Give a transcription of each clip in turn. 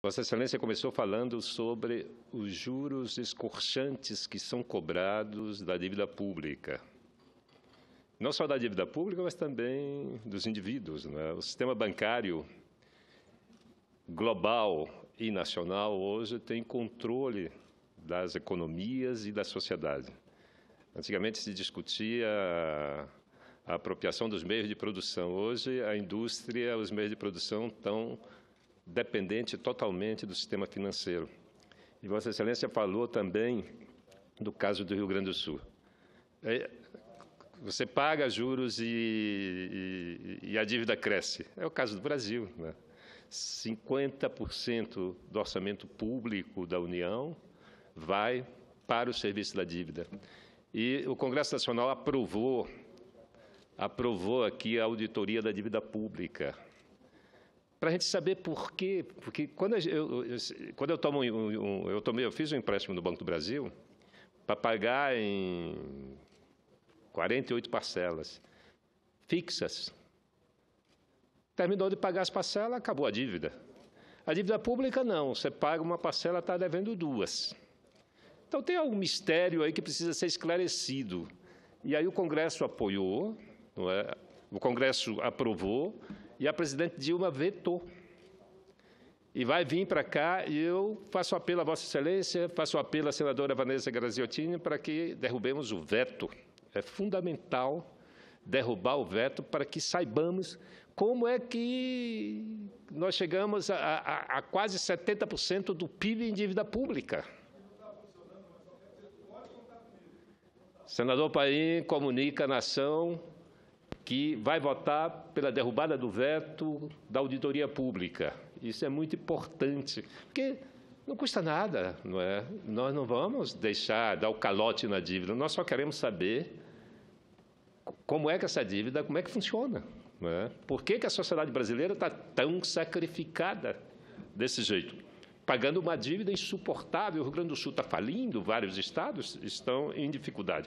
Vossa Excelência começou falando sobre os juros escorchantes que são cobrados da dívida pública. Não só da dívida pública, mas também dos indivíduos. Né? O sistema bancário global e nacional hoje tem controle das economias e da sociedade. Antigamente se discutia a apropriação dos meios de produção. Hoje, a indústria, os meios de produção estão dependente totalmente do sistema financeiro. E Vossa Excelência falou também do caso do Rio Grande do Sul. É, você paga juros e, e, e, a dívida cresce. É o caso do Brasil. Né? 50% do orçamento público da União vai para o serviço da dívida. E o Congresso Nacional aprovou, aprovou aqui a auditoria da dívida pública para a gente saber por quê. Porque quando eu, quando eu, tomo um, um, eu tomei, eu fiz um empréstimo no Banco do Brasil para pagar em 48 parcelas fixas. Terminou de pagar as parcelas, acabou a dívida. A dívida pública não, você paga uma parcela, está devendo duas. Então tem algum mistério aí que precisa ser esclarecido. E aí o Congresso apoiou, é? o Congresso aprovou, e a presidente Dilma vetou. E vai vir para cá e eu faço apelo a Vossa Excelência, faço apelo à senadora Vanessa Graziottini para que derrubemos o veto. É fundamental derrubar o veto para que saibamos como é que nós chegamos a, a, a quase 70% do PIB em dívida pública. Senador Paim comunica à nação que vai votar pela derrubada do veto da auditoria pública. Isso é muito importante, porque não custa nada, não é? Nós não vamos deixar dar o calote na dívida, nós só queremos saber como é que essa dívida, como é que funciona. Não é? Por que, que a sociedade brasileira está tão sacrificada desse jeito? Pagando uma dívida insuportável, o Rio Grande do Sul está falindo, vários estados estão em dificuldade.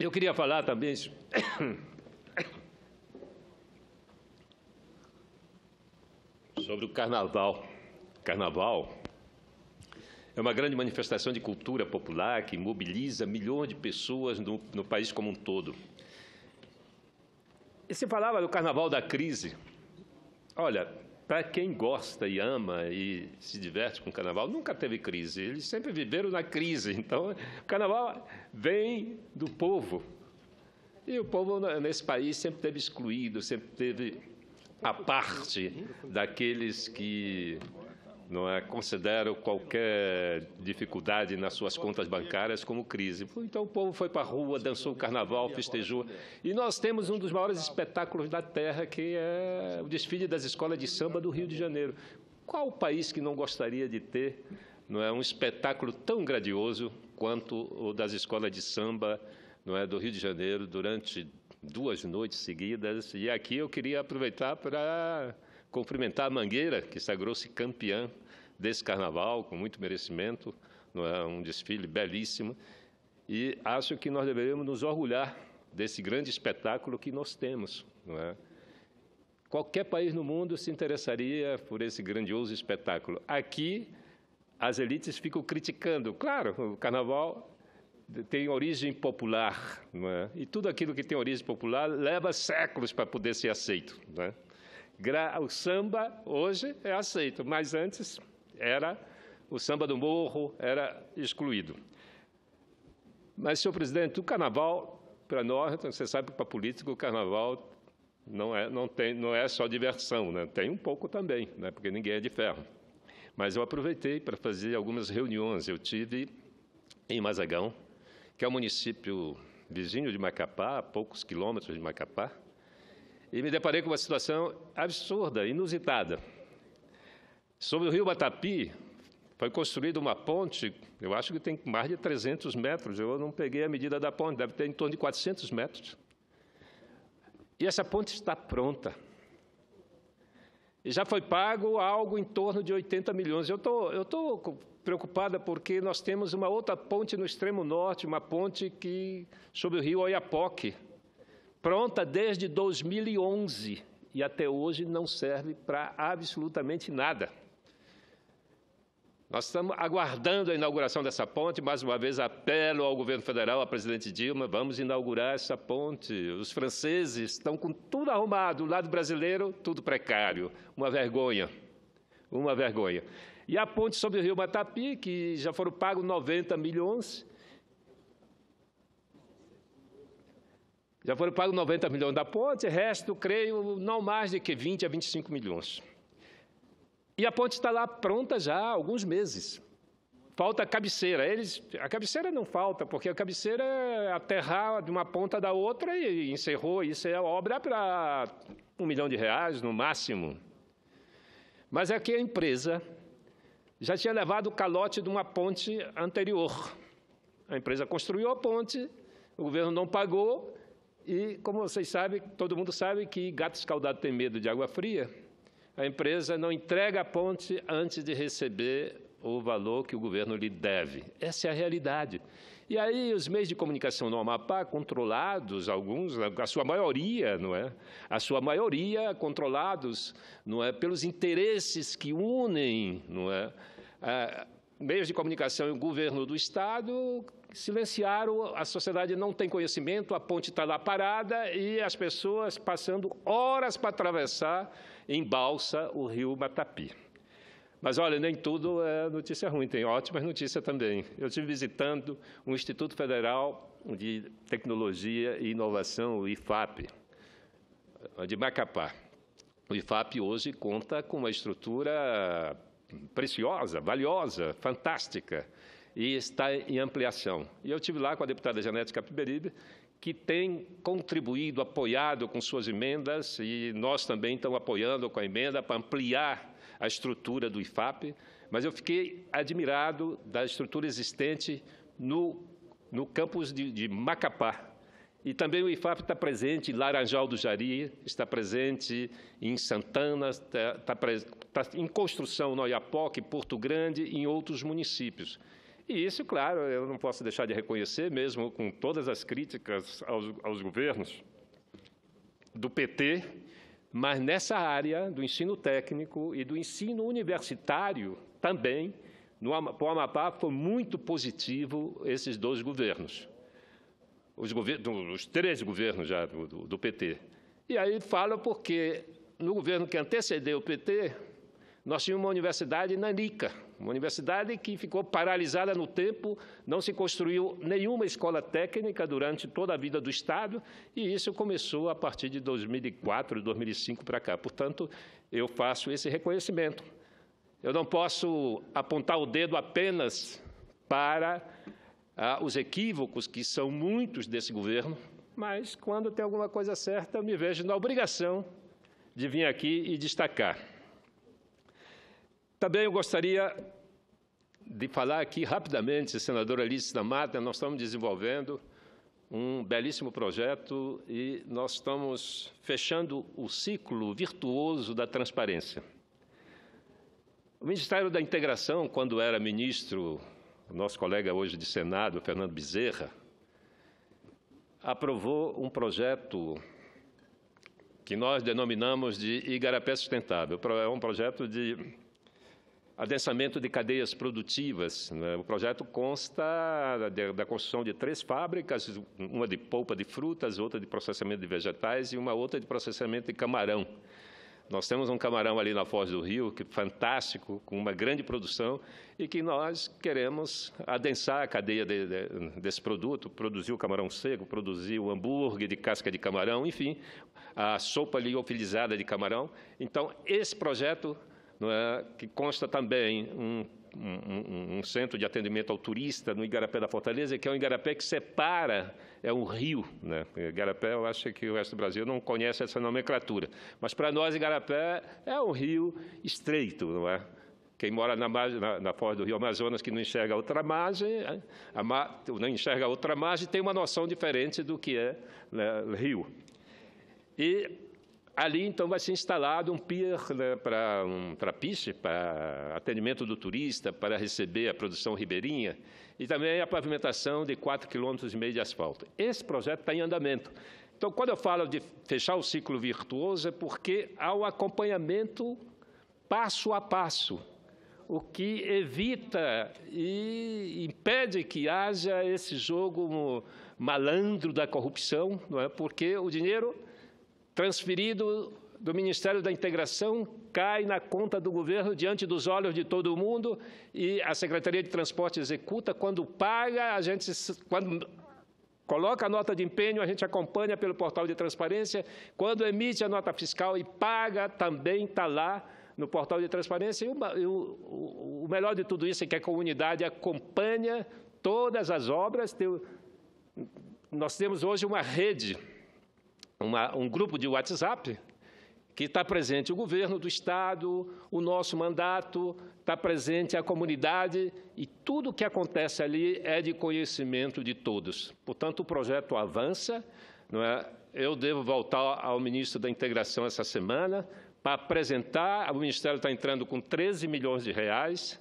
Eu queria falar também sobre o carnaval. Carnaval é uma grande manifestação de cultura popular que mobiliza milhões de pessoas no, no país como um todo. E se falava do carnaval da crise. Olha, para quem gosta e ama e se diverte com o carnaval, nunca teve crise. Eles sempre viveram na crise. Então, o carnaval vem do povo. E o povo nesse país sempre teve excluído, sempre teve à parte daqueles que não é, consideram qualquer dificuldade nas suas contas bancárias como crise. Então o povo foi para a rua, dançou o carnaval, festejou. E nós temos um dos maiores espetáculos da Terra, que é o desfile das escolas de samba do Rio de Janeiro. Qual país que não gostaria de ter não é, um espetáculo tão grandioso quanto o das escolas de samba não é, do Rio de Janeiro durante duas noites seguidas. E aqui eu queria aproveitar para cumprimentar a Mangueira, que sagrou-se campeã desse carnaval, com muito merecimento, não é um desfile belíssimo. E acho que nós deveríamos nos orgulhar desse grande espetáculo que nós temos. Não é? Qualquer país no mundo se interessaria por esse grandioso espetáculo. Aqui, as elites ficam criticando. Claro, o carnaval tem origem popular, é? e tudo aquilo que tem origem popular leva séculos para poder ser aceito. É? O samba hoje é aceito, mas antes era o samba do morro era excluído. Mas, senhor presidente, o carnaval, para nós, então, você sabe que para político o carnaval não é, não tem, não é só diversão, né? tem um pouco também, né? porque ninguém é de ferro. Mas eu aproveitei para fazer algumas reuniões. Eu tive em Mazagão, que é um município vizinho de Macapá, a poucos quilômetros de Macapá, e me deparei com uma situação absurda, inusitada. Sobre o rio Batapi, foi construída uma ponte, eu acho que tem mais de 300 metros, eu não peguei a medida da ponte, deve ter em torno de 400 metros. E essa ponte está pronta já foi pago algo em torno de 80 milhões. Eu tô, estou tô preocupada porque nós temos uma outra ponte no extremo norte, uma ponte que sobre o rio Oiapoque, pronta desde 2011 e até hoje não serve para absolutamente nada. Nós estamos aguardando a inauguração dessa ponte. Mais uma vez, apelo ao governo federal, à presidente Dilma, vamos inaugurar essa ponte. Os franceses estão com tudo arrumado, o lado brasileiro, tudo precário. Uma vergonha. Uma vergonha. E a ponte sobre o rio Matapi, que já foram pagos 90 milhões. Já foram pagos 90 milhões da ponte, resto, creio, não mais de que 20 a 25 milhões. E a ponte está lá pronta já há alguns meses. Falta a cabeceira. Eles, a cabeceira não falta, porque a cabeceira é aterrar de uma ponta da outra e encerrou. Isso é obra para um milhão de reais, no máximo. Mas é que a empresa já tinha levado o calote de uma ponte anterior. A empresa construiu a ponte, o governo não pagou, e, como vocês sabem, todo mundo sabe que gato escaldado tem medo de água fria a empresa não entrega a ponte antes de receber o valor que o governo lhe deve. Essa é a realidade. E aí os meios de comunicação no Amapá, controlados, alguns, a sua maioria, não é? A sua maioria controlados, não é, pelos interesses que unem, não é? Ah, meios de comunicação e o governo do Estado silenciaram, a sociedade não tem conhecimento, a ponte está lá parada e as pessoas passando horas para atravessar em balsa o rio Matapi. Mas olha, nem tudo é notícia ruim, tem ótimas notícias também. Eu estive visitando o um Instituto Federal de Tecnologia e Inovação, o IFAP, de Macapá. O IFAP hoje conta com uma estrutura preciosa, valiosa, fantástica e está em ampliação. E eu tive lá com a deputada Genética Capiberibe, que tem contribuído, apoiado com suas emendas, e nós também estamos apoiando com a emenda para ampliar a estrutura do IFAP, mas eu fiquei admirado da estrutura existente no, no campus de, de Macapá, e também o IFAP está presente em Laranjal do Jari, está presente em Santana, está, está, está em construção no Oiapoque, Porto Grande e em outros municípios. E isso, claro, eu não posso deixar de reconhecer, mesmo com todas as críticas aos, aos governos do PT, mas nessa área do ensino técnico e do ensino universitário também, no, Amapá foi muito positivo esses dois governos os, governos, os três governos já do, do PT. E aí fala porque no governo que antecedeu o PT, nós tínhamos uma universidade na nanica, uma universidade que ficou paralisada no tempo, não se construiu nenhuma escola técnica durante toda a vida do Estado, e isso começou a partir de 2004, 2005 para cá. Portanto, eu faço esse reconhecimento. Eu não posso apontar o dedo apenas para ah, os equívocos, que são muitos desse governo, mas quando tem alguma coisa certa, eu me vejo na obrigação de vir aqui e destacar. Também eu gostaria de falar aqui rapidamente, senadora Alice da Mata, nós estamos desenvolvendo um belíssimo projeto e nós estamos fechando o ciclo virtuoso da transparência. O Ministério da Integração, quando era ministro o nosso colega hoje de Senado, Fernando Bezerra, aprovou um projeto que nós denominamos de Igarapé Sustentável. É um projeto de adensamento de cadeias produtivas. Né? O projeto consta da construção de três fábricas, uma de polpa de frutas, outra de processamento de vegetais e uma outra de processamento de camarão. Nós temos um camarão ali na Foz do Rio, que é fantástico, com uma grande produção, e que nós queremos adensar a cadeia de, de, desse produto, produzir o camarão seco, produzir o hambúrguer de casca de camarão, enfim, a sopa liofilizada de camarão. Então, esse projeto, é, que consta também um um, um, centro de atendimento ao turista no Igarapé da Fortaleza, que é um Igarapé que separa, é um rio. Né? Igarapé, eu acho que o resto do Brasil não conhece essa nomenclatura. Mas para nós, Igarapé é um rio estreito, não é? Quem mora na, na, na do Rio Amazonas que não enxerga outra margem, é, a, não enxerga outra margem, tem uma noção diferente do que é né, rio. E Ali, então, vai ser instalado um pier né, para um trapiche, para atendimento do turista, para receber a produção ribeirinha, e também a pavimentação de 4,5 km de asfalto. Esse projeto está em andamento. Então, quando eu falo de fechar o ciclo virtuoso, é porque há um acompanhamento passo a passo, o que evita e impede que haja esse jogo malandro da corrupção, não é? porque o dinheiro transferido do Ministério da Integração cai na conta do governo diante dos olhos de todo mundo e a Secretaria de Transporte executa. Quando paga, a gente, quando coloca a nota de empenho, a gente acompanha pelo portal de transparência. Quando emite a nota fiscal e paga, também está lá no portal de transparência. E o, o, o melhor de tudo isso é que a comunidade acompanha todas as obras. Nós temos hoje uma rede uma, um grupo de WhatsApp que está presente o governo do Estado, o nosso mandato, está presente a comunidade e tudo o que acontece ali é de conhecimento de todos. Portanto, o projeto avança. Não é? Eu devo voltar ao ministro da Integração essa semana para apresentar. O Ministério está entrando com 13 milhões de reais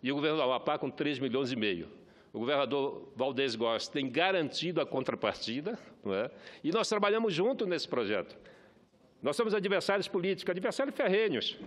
e o governo do Amapá com 3 milhões e meio o governador Valdez Góes tem garantido a contrapartida, é? e nós trabalhamos junto nesse projeto. Nós somos adversários políticos, adversários ferrenhos,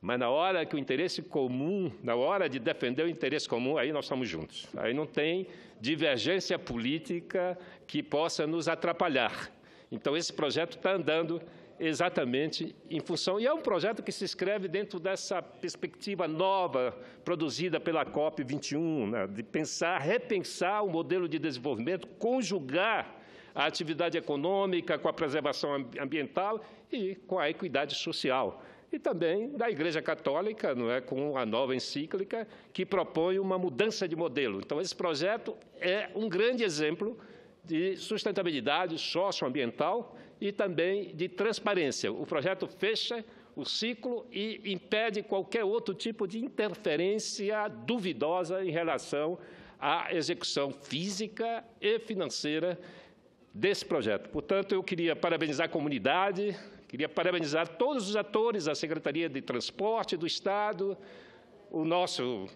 mas na hora que o interesse comum, na hora de defender o interesse comum, aí nós estamos juntos. Aí não tem divergência política que possa nos atrapalhar. Então, esse projeto está andando exatamente em função. E é um projeto que se escreve dentro dessa perspectiva nova produzida pela COP21, né, de pensar, repensar o modelo de desenvolvimento, conjugar a atividade econômica com a preservação ambiental e com a equidade social. E também da Igreja Católica, não é, com a nova encíclica, que propõe uma mudança de modelo. Então, esse projeto é um grande exemplo de sustentabilidade socioambiental e também de transparência. O projeto fecha o ciclo e impede qualquer outro tipo de interferência duvidosa em relação à execução física e financeira desse projeto. Portanto, eu queria parabenizar a comunidade, queria parabenizar todos os atores, a Secretaria de Transporte do Estado, o nosso,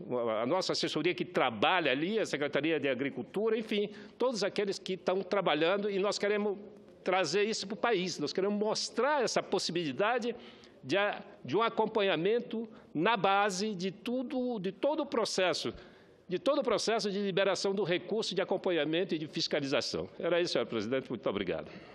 a nossa assessoria que trabalha ali, a Secretaria de Agricultura, enfim, todos aqueles que estão trabalhando e nós queremos trazer isso para o país, nós queremos mostrar essa possibilidade de, de um acompanhamento na base de tudo, de todo o processo, de todo o processo de liberação do recurso de acompanhamento e de fiscalização. Era isso, senhor presidente, muito obrigado.